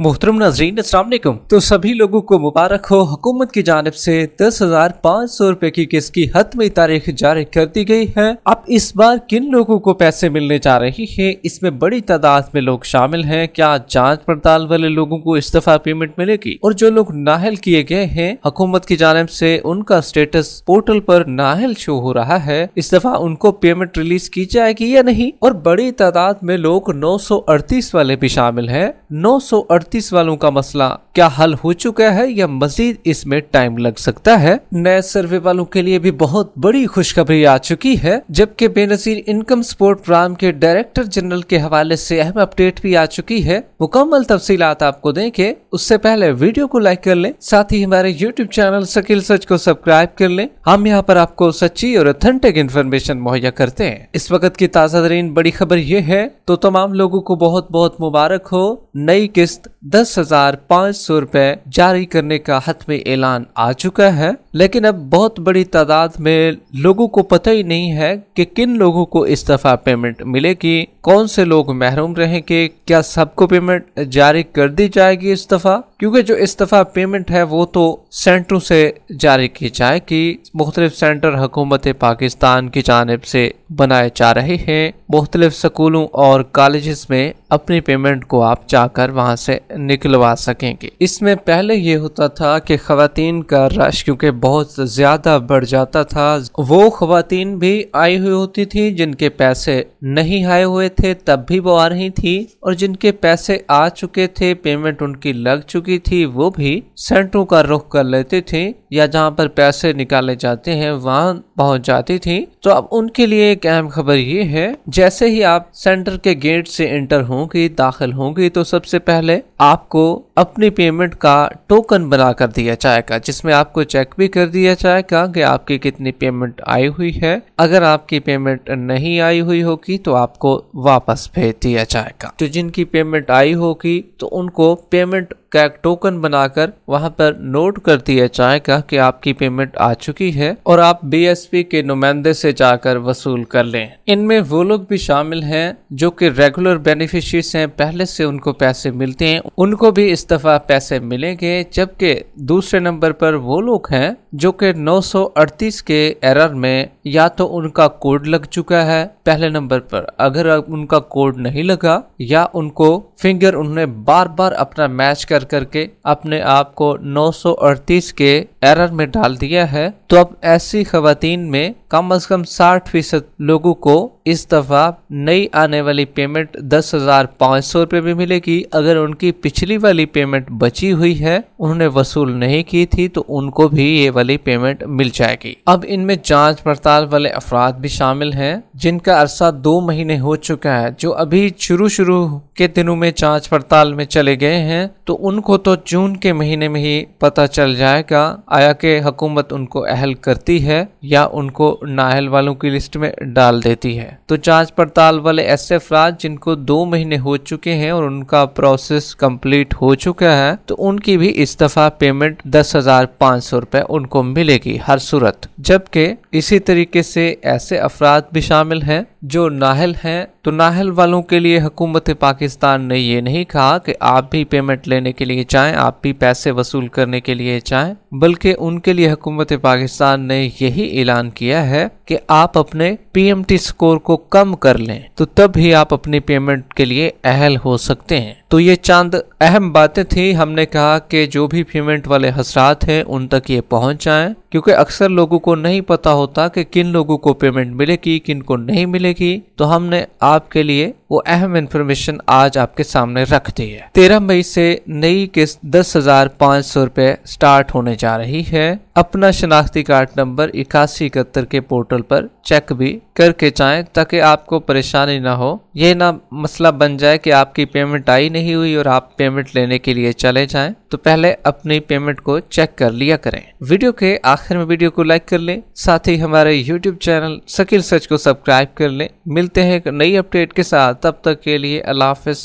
मोहतरम नाजरीन असलम तो सभी लोगों को मुबारक हो हुकूमत की जानब से दस हज़ार पाँच सौ रूपए की किस्त की हतमी तारीख जारी कर दी गई है अब इस बार किन लोगों को पैसे मिलने जा रही है इसमें बड़ी तादाद में लोग शामिल हैं क्या जांच पड़ताल वाले लोगों को इस्तीफा पेमेंट मिलेगी और जो लोग नाहल किए गए हैं हुकूमत की जानब से उनका स्टेटस पोर्टल पर नाहल शो हो रहा है इस दफा उनको पेमेंट रिलीज की जाएगी या नहीं और बड़ी तादाद में लोग नौ सौ अड़तीस वाले भी शामिल है नौ सौ अड़तीस वालों का मसला क्या हल हो चुका है या मजीद इसमें टाइम लग सकता है नए सर्वे वालों के लिए भी बहुत बड़ी खुशखबरी आ चुकी है जबकि बेनजीर इनकम सपोर्ट प्रोग्राम के डायरेक्टर जनरल के हवाले से अहम अपडेट भी आ चुकी है मुकम्मल तफसी आपको देखे उससे पहले वीडियो को लाइक कर लें साथ ही हमारे यूट्यूब चैनल शकील सच को सब्सक्राइब कर लें हम यहाँ पर आपको सच्ची और अथेंटिक इन्फॉर्मेशन मुहैया करते हैं इस वक्त की ताज़ा तरीन बड़ी खबर ये है तो तमाम लोगों को बहुत बहुत मुबारक हो नई किस्त दस हजार पाँच सौ रुपए जारी करने का हतमी ऐलान आ चुका है लेकिन अब बहुत बड़ी तादाद में लोगों को पता ही नहीं है कि किन लोगों को इस्तीफा पेमेंट मिलेगी कौन से लोग महरूम रहेंगे क्या सबको पेमेंट जारी कर दी जाएगी इस्तीफ़ा क्योंकि जो इस्तीफ़ा पेमेंट है वो तो सेंटरों से जारी की जाएगी मुख्तलिफ सेंटर हुकूमत पाकिस्तान की जानब से बनाए जा रहे हैं मुख्तलिफ स्कूलों और कॉलेज में अपनी पेमेंट को आप जाकर वहाँ से निकलवा सकेंगे इसमें पहले ये होता था कि खातन का रश क्योंकि बहुत ज़्यादा बढ़ जाता था वो खातन भी आई हुई होती थी जिनके पैसे नहीं आए हुए थे तब भी वो आ रही थी और जिनके पैसे आ चुके थे पेमेंट उनकी लग चुकी थी वो भी सेंटरों का रुख कर लेते थे या जहाँ पर पैसे निकाले जाते हैं वहाँ पहुँच जाती थी तो अब उनके लिए एक अहम खबर ये है जैसे ही आप सेंटर के गेट से एंटर होंगी दाखिल होंगी तो सबसे पहले आपको अपनी पेमेंट का टोकन बना कर दिया जाएगा जिसमें आपको चेक भी कर दिया जाएगा कि आपकी कितनी पेमेंट आई हुई है अगर आपकी पेमेंट नहीं आई हुई होगी तो आपको वापस भेज दिया जाएगा तो जिनकी पेमेंट आई होगी तो उनको पेमेंट का एक टोकन बनाकर वहां पर नोट कर दिया जाएगा कि आपकी पेमेंट आ चुकी है और आप बीएसपी के नुमाइंदे से जाकर वसूल कर लें इनमें वो लोग भी शामिल हैं जो कि रेगुलर बेनिफिशरीज हैं पहले से उनको पैसे मिलते हैं उनको भी इस दफ़ा पैसे मिलेंगे जबकि दूसरे नंबर पर वो लोग हैं जो कि 938 के एरर में या तो उनका कोड लग चुका है पहले नंबर पर अगर उनका कोड नहीं लगा या उनको फिंगर उन्होंने बार बार अपना मैच कर कर करके अपने आप को 938 के एरर में डाल दिया है तो अब ऐसी खातन में कम से कम 60 फीसद लोगों को इस दफ़ा नई आने वाली पेमेंट दस हज़ार पाँच सौ रुपये भी मिलेगी अगर उनकी पिछली वाली पेमेंट बची हुई है उन्होंने वसूल नहीं की थी तो उनको भी ये वाली पेमेंट मिल जाएगी अब इनमें जांच पड़ताल वाले अफराद भी शामिल हैं जिनका अरसा दो महीने हो चुका है जो अभी शुरू शुरू के दिनों में जांच पड़ताल में चले गए हैं तो उनको तो जून के महीने में ही पता चल जाएगा आया कि हुकूमत उनको अहल करती है या उनको नाहल वालों की लिस्ट में डाल देती है तो जांच पड़ताल वाले ऐसे अफराज जिनको दो महीने हो चुके हैं और उनका प्रोसेस कंप्लीट हो चुका है तो उनकी भी इस दफा पेमेंट दस हजार पाँच सौ रुपए उनको मिलेगी हर सूरत जबकि इसी तरीके से ऐसे अफराद भी शामिल हैं जो नाहल हैं तो नाहल वालों के लिए हुकूमत पाकिस्तान ने ये नहीं कहा कि आप भी पेमेंट लेने के लिए चाहें आप भी पैसे वसूल करने के लिए चाहें बल्कि उनके लिए हुकूमत पाकिस्तान ने यही ऐलान किया है कि आप अपने पीएमटी स्कोर को कम कर लें तो तब ही आप अपनी पेमेंट के लिए अहल हो सकते हैं तो ये चांद अहम बातें थी हमने कहा कि जो भी पेमेंट वाले हसरात हैं उन तक ये पहुंच जाएं क्योंकि अक्सर लोगों को नहीं पता होता कि किन लोगों को पेमेंट मिलेगी किन को नहीं मिलेगी तो हमने आप आपके लिए वो अहम इन्फॉर्मेशन आज आपके सामने रख दी है तेरह मई से नई किस्त दस हजार पाँच सौ रूपए स्टार्ट होने जा रही है अपना शनाख्ती कार्ड नंबर इक्यासी इकहत्तर के पोर्टल पर चेक भी करके जाए ताकि आपको परेशानी ना हो ये ना मसला बन जाए कि आपकी पेमेंट आई नहीं हुई और आप पेमेंट लेने के लिए चले जाएं तो पहले अपनी पेमेंट को चेक कर लिया करें वीडियो के आखिर में वीडियो को लाइक कर लें साथ ही हमारे यूट्यूब चैनल सकिल सच को सब्सक्राइब कर लें मिलते हैं एक नई अपडेट के साथ तब तक के लिए अल्लाह हाफिज़